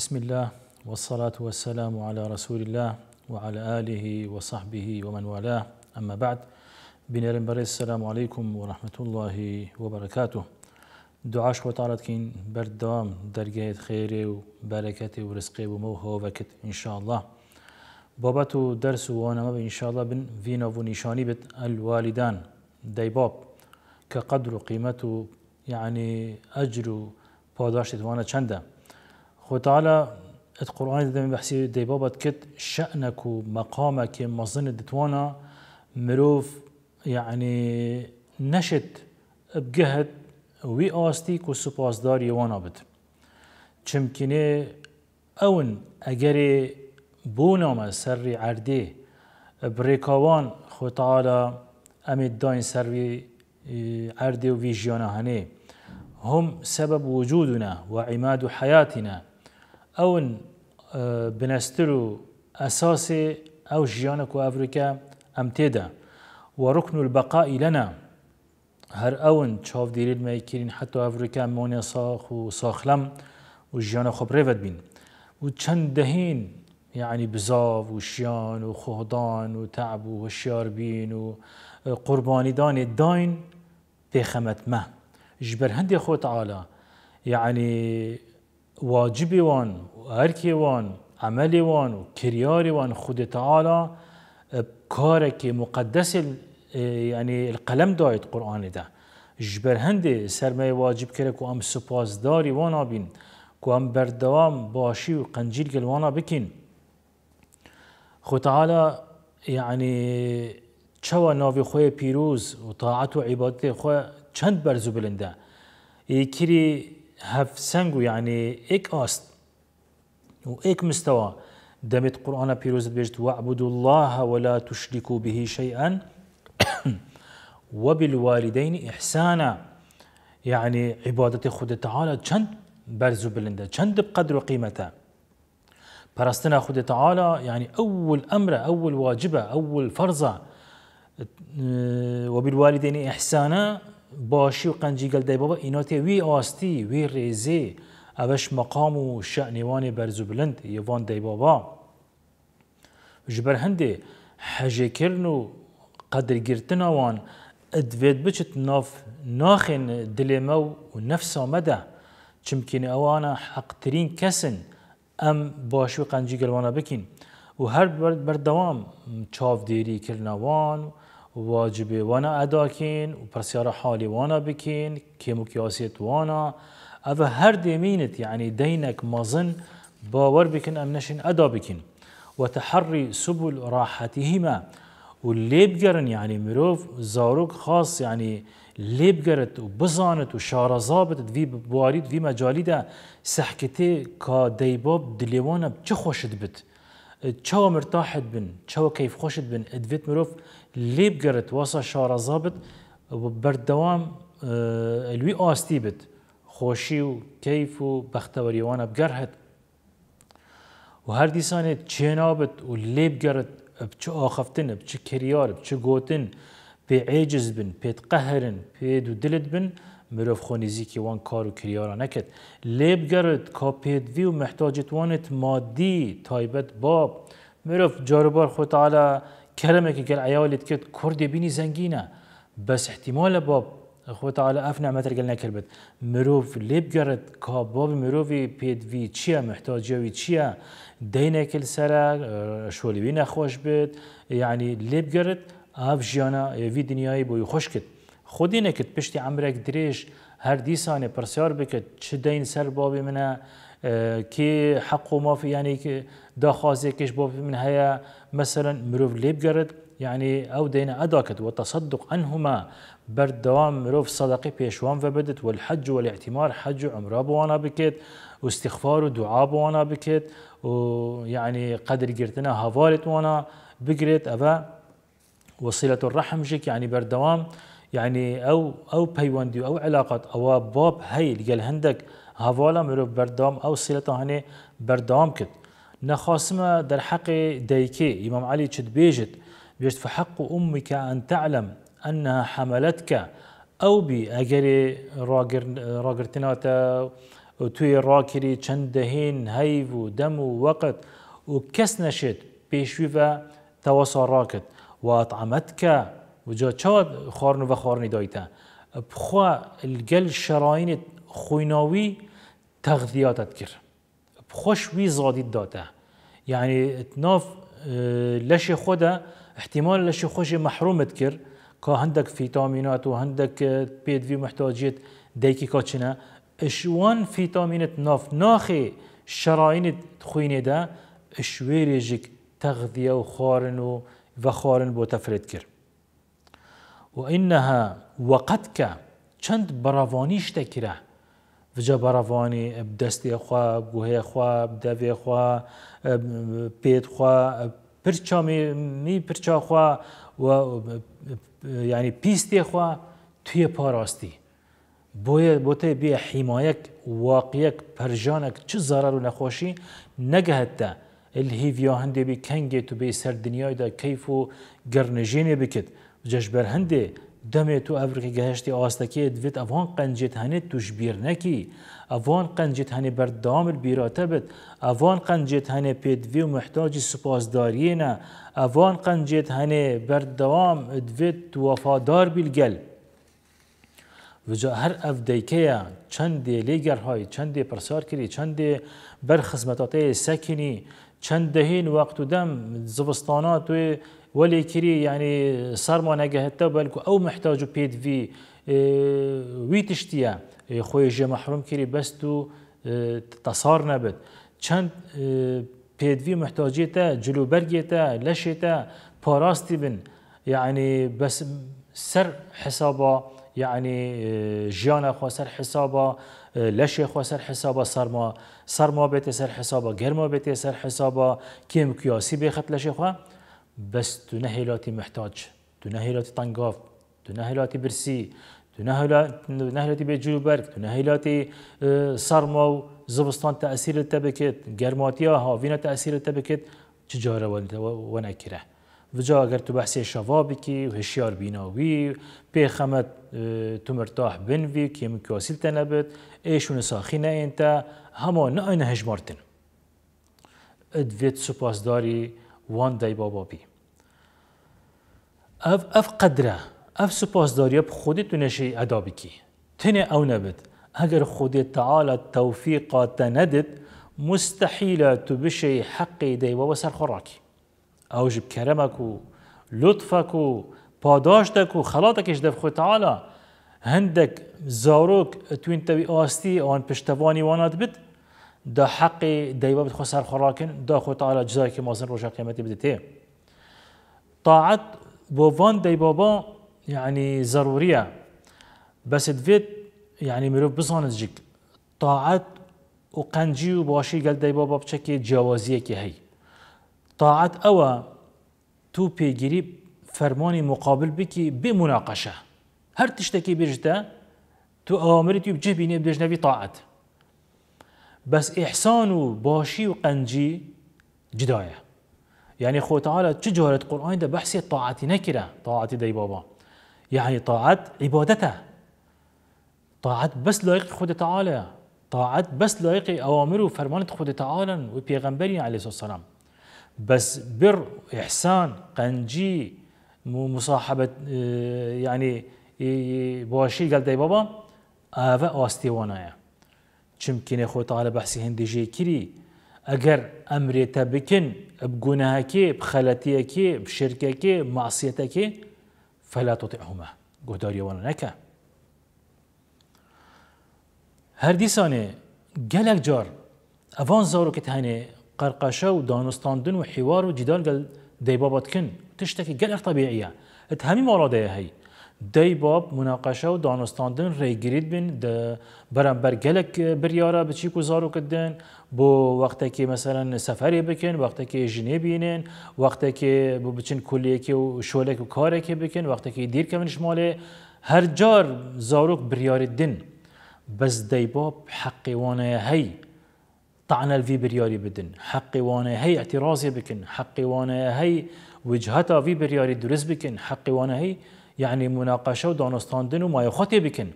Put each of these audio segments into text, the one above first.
بسم الله والصلاة والسلام على رسول الله وعلى آله وصحبه ومن والاه أما بعد بنيرن بري السلام عليكم ورحمة الله وبركاته شو تعالت كين بردوام درجة خير وبركة ورزق وموه وقت إن شاء الله بابت درس وانا ما إن شاء الله بن فينا ونشاني بت الوالدان دي باب كقدر قيمته يعني أجر باداشت وانا چنده خو تعالى القرآن من بحسي دي بابا كت شأنك ومقامك مظن دتوانا مروف يعني نشت بجهد وی آستی کو سپاسدار یوانا بد چمکنه اون اگر بونام سر عرده بریکاوان خو تعالی امید داین سر اه، عرده و ویژیانه هنه هم سبب وجودنا وعماد حياتنا اون آه، بنەستر و او جيانك ژیانە و ئەفریکا ئەم تێدا وەڕکن و بەقائی لەنا هەر ئەون چاودیرێت مەیکردین حتو ئەفریکا مۆنێ ساخ و ساخلم و ژیانە خۆپڕێڤەت بین و چەند دەهین يعني بزاف و شیان و خۆدان و تعب و هشیار بین و آه، قوربانیدانێ داین پێخەمەتمە ژبەر هەندێک خۆ تعاالە یعنی يعني واجبی وان و وان عملی وان و کریاری وان خود تعالی كارك اه، مقدس يعني القلم دايت قرآن ده جبر هندي سرمي واجب كرك وام سپاسداري وانا بين وام بردوام باشي وقنجيل گل وانا بكين خود تعالى يعني چوا ناوي خوي بيروز وطاعت عبادت خوي چند برزو بلنده يكري هف سنگو يعني اك آست و اك مستوى دمت قرآن بيروز بيجت واعبدوا الله ولا تشركوا به شيئا وبالوالدين إحسانا يعني عبادة خود تعالى چند برزو بلنده چند بقدر وقيمته پرستنا خود تعالى يعني أول أمر أول واجبة أول فرضة وبالوالدين إحسانا باشی و قەنجی گەلدەی بەبە ئینۆتێ وی ئاستی وی ڕێزێ ئەوەش مەقام و شەنێوانی بەرز و بلند یوان دەی بابا ji ber hindê hejêkirin û qedirgirtin wan divêt biçit nav naxên dilê me û nefsa me de çimkînê ewana heqtirîn kesin em baş û qencî gelwana bikin û her berdewam çavdêrîkirina wan واجبه وانا ادا کین و پرسیار حالی وانا بکین که مکیاسیت وانا او هر دمینت يعني دينك مظن باور بكن ام نشن ادا بكن وتحري سبل راحتهما واللي بقرن يعني مروف زاروك خاص يعني اللي بقرت وبزانت وشارة زابطت في بواريد في مجالي ده سحكتي كا ديباب دليوانا بچه خوشت بت تشو مرتاحت بن تشو كيف خوشت بن ادفيت مروف لي بقرت وصا شارة ظابط بردوام الوي اه، آستي بت خوشي وكيف وبختوري وانا بقرهت وهر ديسانه چنابت ولي بقرت بچو آخفتن بچو كريار بچو قوتن بيعجز بن بيتقهرن بيدو دلت بن مروف خونیزی که وان کارو کریارا نکد لیب گرد کپید وی و محتاجت وانت مادی تایبت باب مروف جاربار خود تعالی کرمه که گل عیالت کد کردی بینی زنگینه بس احتمال باب خود تعالی اف نعمت نکر بد مروف لیب گرد کباب مروف پید وی چیه محتاجی وی چیه دینه کل سر شولی وی نخوش بد یعنی لیب گرد اف جیانا وی دنیایی بوی خوش کد خودی نکت پشتی عمرک دریش هر دیسانه پرسیار بکت چه دین سر بابی منه که اه، حق و مافی یعنی که کش بابی منه هیا مثلا مروف لیب گرد يعني أو دينا أداكت والتصدق انهما برد دوام مروف صدقي بيشوان فبدت والحج والاعتمار حج عمره بوانا بكيت واستغفار ودعاء بوانا بكيت ويعني قدر قرتنا هافالت وانا بقريت أبا وصلة الرحم جيك يعني بردوام دوام يعني او او بيوندي او علاقات او باب اللي قال هندك هافولا مرو بردام او صلته هني بردام كت نخاسم در حق ديكي امام علي تشد بيجت بيجت فحق امك ان تعلم انها حملتك او بي اجري راجر راجرتناتا وتوي راكري تشندهين هيف ودم ووقت وكس نشد پیشوی تواصل راكت واطعمتك وجا چه خارن و خارنی دایته بخوا الگل شراین خویناوی تغذیاتت کر بخوش وی زادید داته يعني اتناف اه، لش خود احتمال لش خوش کر که هندک عندك فيتامينات وعندك بيد اه، في محتاجيت ديكي كاتشنا اشوان فیتامینت ناف ناخي شرايين تخويني دا اشويريجك تغذية و خارن بو تفرید کرد و انها وقت که چند براوانیش تکره و جا براوانی دستی خوا گوه خوا دوی خوا پید خوا پرچا می پرچا خوا و یعنی پیستی خوا توی پاراستی بۆیە بۆ تێ بێ حیمایەک واقعەک پەرژانێک چ زارار و نەخۆشی نەگەهتە هیڤیا هەندێبی کەنگێت و بێ سەر دنیایدا کەیف و گەرنژێنێ بکرد جەشبەر هەندێ دەمێت و ئەفریقی گەهشتی ئاستەکەی دوێت ئەوان قەنجێت هەنێت توشبیر نەکی قنجیت هنی بر دام البیراته بد ئەوان قنجیت هنی پیدوی و محتاج نه محتاجی سوپاسداریێنە ئەوان قەنجێت هەنێ بەردەوام دوێت وەفادار بیلگەل وجا هەر ئەف دەیکەیە چەندێ لێگەرهای چەندێ پرسار کردی چەندێ بەر خزمەتاتەیە سەکنی چەند دەهین وەقت و دم زبستانات و ولي كري يعني صار ما هەتە بەلکو أو محتاج في ويتشتيا خوي تشتیە خۆی كري بس تو تصار نبت تەسار نەبێت في پێدوی جلو جلوبەرگێتە لەشێتە باراستي بن يعني بس سر یعنی يعني سەر خو سر ژیانە لشي خو سر لەشێ صار ما صار ما بيت سر سەر غير ما بيت سر حسابە كيم كياسي بيخت لشي خو بس تنهلاتي محتاج تنهلاتي طنقاف تنهلاتي برسي تنهلاتي بيت جلو برك تنهلاتي آه، صرمو زبستان تأثير التبكت قرماتيا هافينا تأثير التبكت تجارة ونكره وجا اگر تو بحث شوابی کی و هشیار بیناوی پیخمت آه، تو مرتاح بنوی کی مکاسیل تنبت ایشون ساخینه انت همان نه این هجمارتن ادویت سپاسداری وان دای بابا بی اف اف قدره اف سپاس سپاسداری به خودت نشی ادا بکی تن او نبد اگر خودت تعالی توفیقات ندد مستحيل تبشي حقي دي وسر خوراكي اوجب كرمك و لطفك و پاداشتك و خلاطكش دف خو تعالى هندك زاروك توين تبي آستي آن پشتواني وانات بد دا حقي دايما بتخو سر خوراكن دا خو تعالى جزاي كي مازن رجع قيامتي بدتي طاعت بوفان داي بابا يعني ضرورية بس دفيت يعني مروف بزانت جيك طاعت وقنجي وباشي قال داي بابا بشكي جوازية كي هي طاعت أوا تو بيجري فرماني مقابل بكي بمناقشة هر تشتكي بيجتا تو أوامري بيني جبيني بدجنبي طاعت بس إحسان وباشي وقنجي جداية يعني خو تعالى تجهرت قرآن ده بحث طاعتي نكرة طاعتي دي بابا يعني طاعة عبادته طاعة بس لائق خود تعالى طاعة بس لائق أوامر وفرمانة خود تعالى وبيغمبري عليه الصلاة والسلام بس بر إحسان قنجي مصاحبة اه، يعني اه، باشي قال دي بابا هذا آستيوانايا چم کنه چمکنێ تعالی لە بەسی جی کری اگر ئەگەر ئەمرێتە بکن بگوناهەکێ بخەلەتیەکێ بشرکەکێ ماسیەتەکێ فەلا تۆتی ئەومە گۆداریەوەە هر دیسانه گلک جار اوان زارو که تهنه قەرقەشە و دانستان دن و حوار و جدال گل دیبابات کن تشتکی گلک طبیعیه ات همی ماڵادەیە هی دای باب مناقشه و دانستاندن ریگرید بین ده بر گلک بریاره بچی کو زارو کدن بو وقتی که مثلا سفری بکن وقتی که جنه بینن وقتی که بو بچن کلیه که و شوله که کاره که بکن وقتی که دیر کمن شماله هر جار زاروک بریاره دن بس دای باب حقی وانه هی طعن الفی بریاری بدن حقي وانا هي اعتراضی بکن حقي وانا هي وجهتها في بریاری درس بکن حقي وانا هي يعني مناقشه و دانستاندن و مایه خطی بکن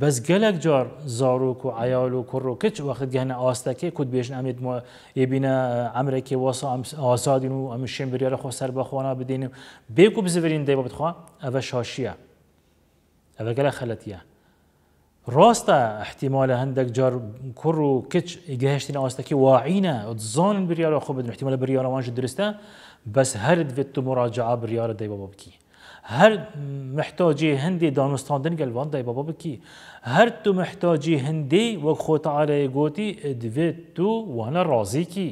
بس گلک جار زاروك و عیال و کر اه، و کچ وقت گهنه آستکه کد بیشن امید ما يبين عمره واسا آسادين و امشين بریار خو سر بخوانا بيكو بزورين دي دیبا بتخوا او شاشية او گلک خلطية راستا احتمال هندك جار كرو كتش جهشتنا آستاكي واعينا تظن بريارة خو بدن احتمال بريارة وانش درستا بس هرد فيتو مراجعة بريارة دايبا بابكي هر محتاجی هندی دانستاندن گل وان دای بابا بکی هر تو محتاجی هندی و خود علی گوتی ادوی تو وانا راضی کی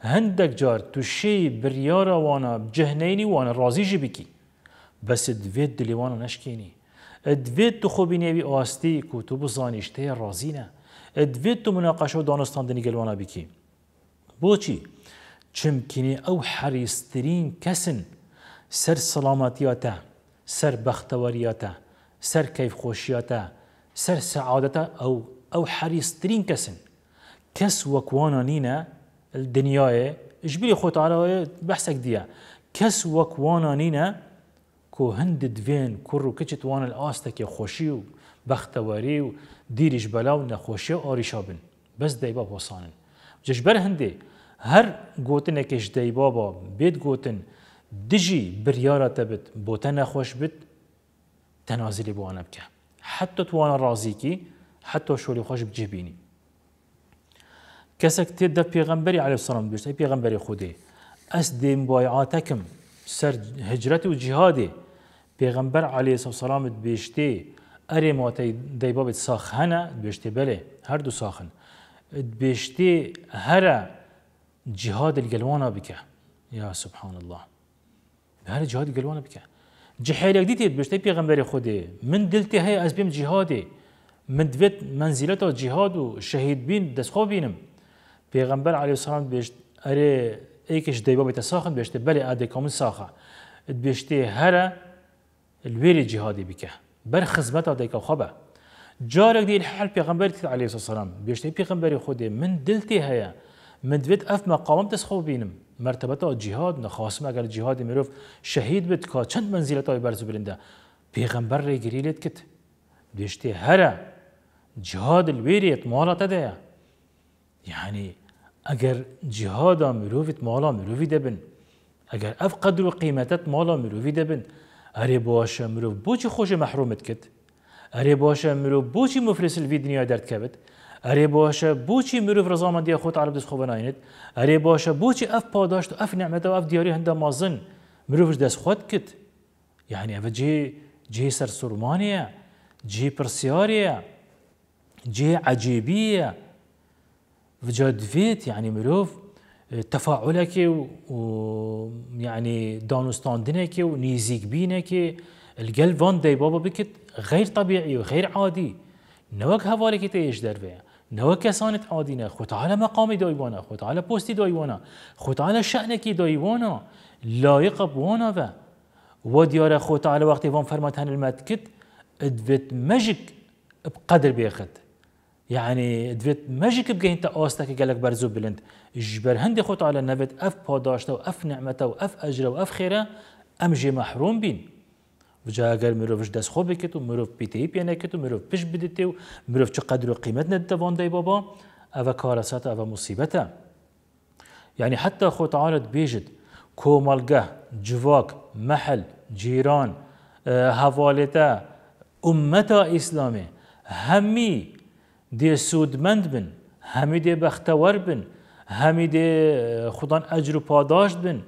هندک جار تو شی بریارا وانا جهنینی وانا راضی جی بکی بس ادوی دلی وانا نشکینی ادوی تو خوبینی بی آستی که تو بزانیشته راضی نه ادوی تو مناقشه و دانستاندن گل وانا بکی بوچی چمکنی او حریسترین کسن سر سەڵامەتیەتە سەر بەختەوەریەتە سەر کەیفخۆشیەتە سەر سەعادەتە ئەو ئەو حەریسترین کەسن کەس وەکوانە نینە دنیاە ژبیری خۆتارەوەی بەحسێک دیە کەس وەکوانە نینە کۆ هەند دوێن کوڕ و کچت الاسته که خوشی و بختواری و دیریش بەلا و نەخۆشیە ئاریشا بن بسانن دەیبا هنده هر گوتن اکش دیبا با بید گوتن دجی بريارة تبت بو تن خوش بت تنازلی بو آنب که حتی تو آن رازی کی حتی شوری خوش بجبینی کسک تید ده پیغمبری علیه السلام بیشت پیغمبری خوده اس دیم بایعاتکم سر هجرت و جهاده پیغمبر علیه السلام بیشته اری ماتی دیباب ساخنه بیشته بله هر دو ساخن بیشته هر جهاد الجلوانا بك يا سبحان الله نهار جهاد قلوانا بك جحيلك ديتي بشتي بيغمبر خودي من دلتي هي از بيم جهادي من دوت منزلته جهاد و شهيد بين دسخو بينم بيغمبر عليه الصلاه والسلام بيشت اري ايكش ديبا ساخن بيشتي بلي ادي كومن ساخه بيشتي هرا الويري جهادي بك بر خدمته ديكا خبه جارك دي الحال بيغمبر عليه الصلاه والسلام بيشتي بيغمبر خودي من دلتي هيا من دوت اف مقام تسخو بينم مرتبه جهاد نخواستم اگر جهاد مروف شهید بد که چند منزلت های برزو بلنده پیغمبر ری گریلید کت دیشتی هر جهاد الویریت مالات ده یعنی اگر جهاد ها مروفیت مالا مروفی دبن اگر اف قدر و قیمتت مالا مروفی دبن اره باش مروف بوچی خوش محرومت کت اره باش مروف بوچی مفرس الوی دنیا درد کبد باشه بوچی مروف رضا من دیا خود عرب دست خوب نایند هەرێ باشه بوچی اف پاداشت و اف نعمت و اف دیاری هەندە مازن مروفش دست خود کت یعنی ئەە جی جێ سەر جی پرسیاریه جی عجیبیه و جا دوێت یعنی مروف مرۆڤ که و یعنی دانستان دینه که و بینه که الگل وان دی بابا بکت غیر طبیعی و غیر عادی نوک نەوەک تیش در دەربەیە نەوە کەسانت عادینە خۆتەعاە مەقامی دایوانە خۆتەعاە پستی دایوانە خۆتەعاە شەعنێکی دایوانە و و وە دیارە خۆتەعاە وەختی وان فەرمەت هەنلمەت کرد دوێت مەژک بقدر بێخت يعني دوێت مەژک بگەینتە ئاستەکە گەلک برزو بلند ژبەر هەندی خۆتەعاە نەبێت اف پاداشتە و اف نعمتا و اف اجرا و اف خێرە ئەم محروم مەحروم بین بجا اگر مروفش دست خوبه که تو مرو پیتی پیانه که تو مرو پش بده تو مرو چه قدر و قیمت ندوان دی بابا او کارسات او مصیبته يعني حتى خود عارض بيجد كومالجه جواك محل جيران هفالتا أمتا إسلامي همي دی سودمند بن همي دي بختور بن همي دي خودان أجر و پاداش بن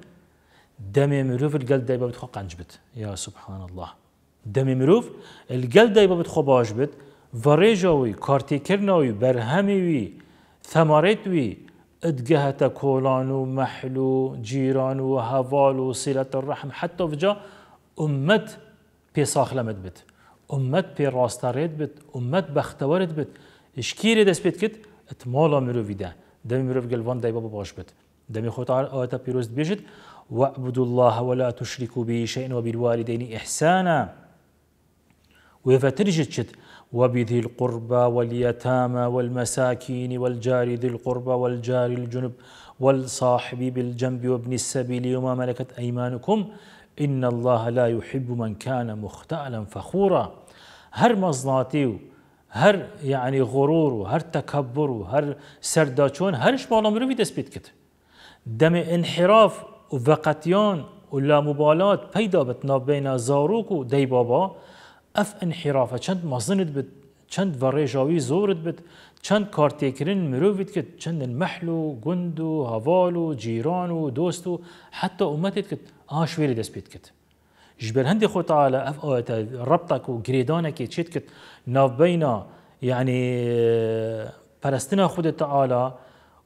دمي مروف الجل دايبا بتخو قنجبت يا سبحان الله دمي مروف الجل دايبا بتخو باجبت فريجوي كارتي كرنوي برهميوي ثمرتوي ادجهت كولانو محلو جيرانو هفالو صلة الرحم حتى فجا أمت بيساخ لمد بت أمت بيراستاريت بت أمت بختورت بت إشكيري دس بيت كت اتمالا مروفي ده دمي مروف جلوان دايبا باجبت دمي خوت آيات بيروز بيجت واعبدوا الله ولا تشركوا به شيئا وبالوالدين إحسانا ويفترجت وبذي القربى واليتامى والمساكين والجار ذي القربى والجار الجنب والصاحب بالجنب وابن السبيل وما ملكت أيمانكم إن الله لا يحب من كان مختالا فخورا هر مظلاتي هر يعني غرور و هر تكبر و هر سرداچون هرش بالا مروی دست كت دم انحراف و وقتیان و لامبالات پیدا بت نابین زاروک و دی بابا اف انحرافه چند مزند بد چند جاوی زورد بد چند کارتیکرین مروفید کت چند محلو گندو هوالو جیرانو دوستو و جیران و دوست و حتی امتید آشویری دست بید کت جبر هندي خود تعالى اف اوت ربطك وجريدانك تشيتكت ناف بينا يعني فلسطين خود تعالى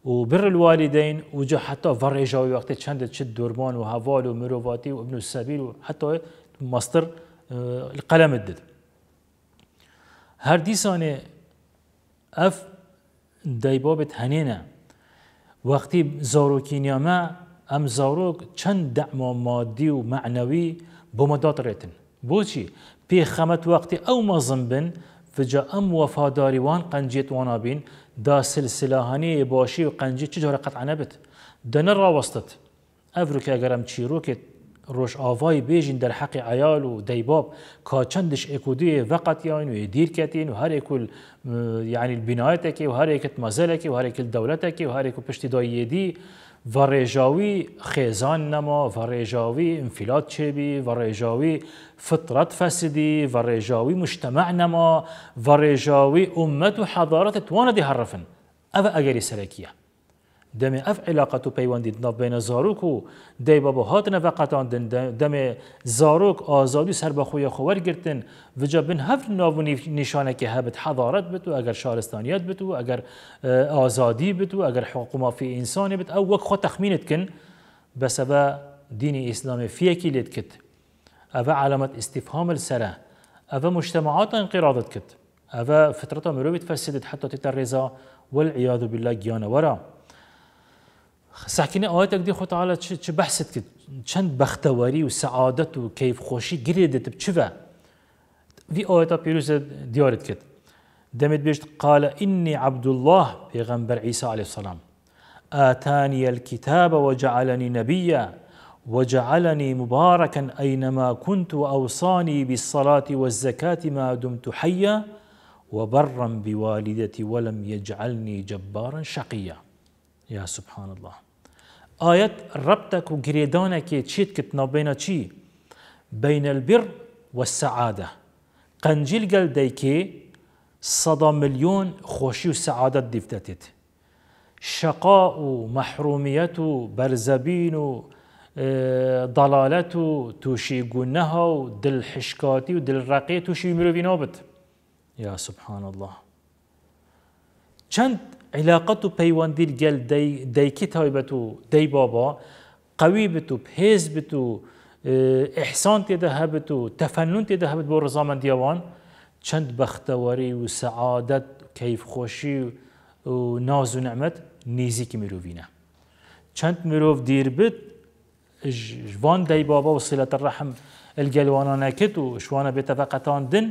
وبر الوالدين وجا حتى فرجا وقت چند تشد دورمان وهوال وميروفاتي وابن السبيل وحتى مصدر آه، القلم الدد هر سانة اف ديبابت هنينه وقتي زاروکینیا ما ام زاروک چند دعم مادی و معنوی با مداد ریتن پی خمت وقتی او مازم بن فجا ام وفاداري وان قنجيت وانا بین دا سلسله هانی باشی و قنجی چه جاره قطع نبت دنر را وسطت افرو که اگرم چیرو که روش آوای بیجین در حق عیال و دیباب کا چندش اکودی وقت یاین و دیر کتین و هر اکول یعنی البنایت که و هر اکت مزل که و هر اکل دولت که و هر اکو پشتی دایی دی و خيزان نما و انفلات شبي و فطرة فسدي فسدی مجتمع نما و أمة امت تواندي هرفن او أجري سلکیه دم اف علاقه تو پیوندید ناف بین زاروک و دی بابا هات نه نفقتاندن دم زاروک آزادی سر به خوی خور گرتن وجا بن هفت ناو نشانه که هبت حضارت بتو اگر شارستانیت بتو اگر اه، آزادی بتو اگر حقوق ما فی انسان بت او وک خود تخمینت کن بسبب دین اسلام فی لید کت او علامت استفهام السره او مجتمعات انقراضت کت او فطرت مروبت فسدت حتی تترزا والعياذ بالله جانا ورا ساکنه آیت اگدی خود تعالی چه, چه بحثت کرد چند بختواری و سعادت و کیف خوشی گریه دیتب چه و وی آیتا پیروز دیارت دمت بيشت قال إني عبد الله پیغمبر عيسى عليه السلام آتاني الكتاب وجعلني نبيا وجعلني مباركا أينما كنت وأوصاني بالصلاة والزكاة ما دمت حيا وبرا بوالدتي ولم يجعلني جبارا شقيا یا سبحان الله آیت ربطك و گریدانك چیت کتنا بین چی؟ بین البر والسعادة قنجيل قل ديكي صدى مليون خوشي وسعادة دفتتت شقاء ومحرومية وبرزبين و آه، توشي قنها ودل حشكاتي ودل رقية توشي مروفين يا سبحان الله چند علاقەت و پەیوەندیر گەل دەیکی تایبەت و دەی بابا قوی بت و پێز بت و ئەحسان تێدا هەبت و تەفەنون تێدا هەبت بۆ ڕزامەندیاوان چەند بەختەوەری و سەعادەت کەیفخۆشی و ناز و نەمەت نزیکی مرۆڤینە چەند مرۆڤ دیر بت ژوان دەی بابا و سلەتە ڕەحم ئەلگەلوانانەکرد و شوانە بێتە بەقەتاندن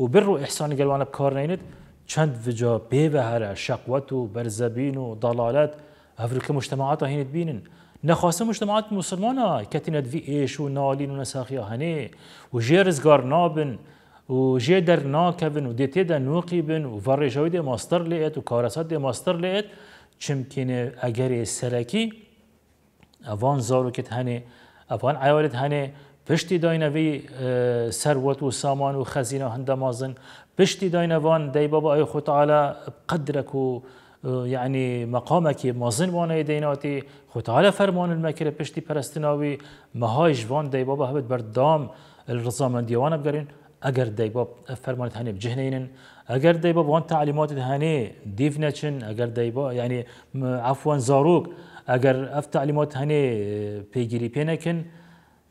و بڕ و ئەحسانی گەلوانە بکارنێنێت چند وجا بی بهره شقوت و برزبین و ضلالت افریقی مجتمعات هینت بینن نخواسته مجتمعات مسلمان ها کتیند وی ایش و نالین و نساخی هنه و جه رزگار نابن و جه در ناکبن و دیتی در نوقی بن و ورجاوی در ماستر لیت و کارسات در ماستر لیت چمکنه اگر سرکی اوان زارو کت هنه اوان عیالت هنه پشتی وی اه، سروت و سامان و خزینه هندمازن پشتی وان دی بابا ای خود تعالی قدرک و اه، مقام کی مازن وان ای دیناتی خود تعالى فرمان المکر بشتي برستناوي ما هاي جوان دي بابا هبت بر دام من دیوان بگرین اگر دي باب فرمان هاني بجهنين اگر دي باب وان تعلیمات تعليمات دیف ديفنشن اگر دي باب یعنی عفوان زاروک اگر اف تعليمات هاني اه، بيجيري بينكن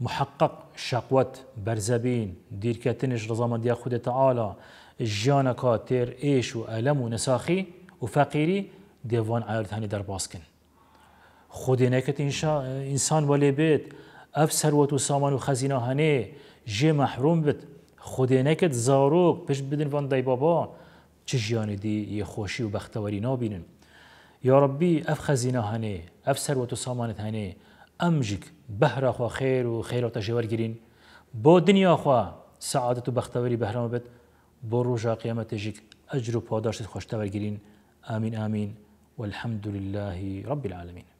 محقق شقوت برزبین دیرکتنش رضامندی خود تعالی جیانا کا تیر ایش و علم و نساخی و فقیری دیوان عیالت هنی در باسکن خود نکت انسان ولی بيت افسر ثروت و سامان و خزینه هنه جه محروم بت خود نکت زاروك پش بدن وان داي بابا چه دي يخوشي یه خوشی و بختوری نابینن یا ربی اف خزینه هنه اف و سامانت هنه ئەمژک خو خير و خێرەوە تەژێوەرگرین بۆ دنیاخوا سعادت و بەختەوەری بەهرەمە بێت بۆ ڕۆژا قیامەتێژیک اجر و پاداشت جرين امين امين والحمد لله رب العالمين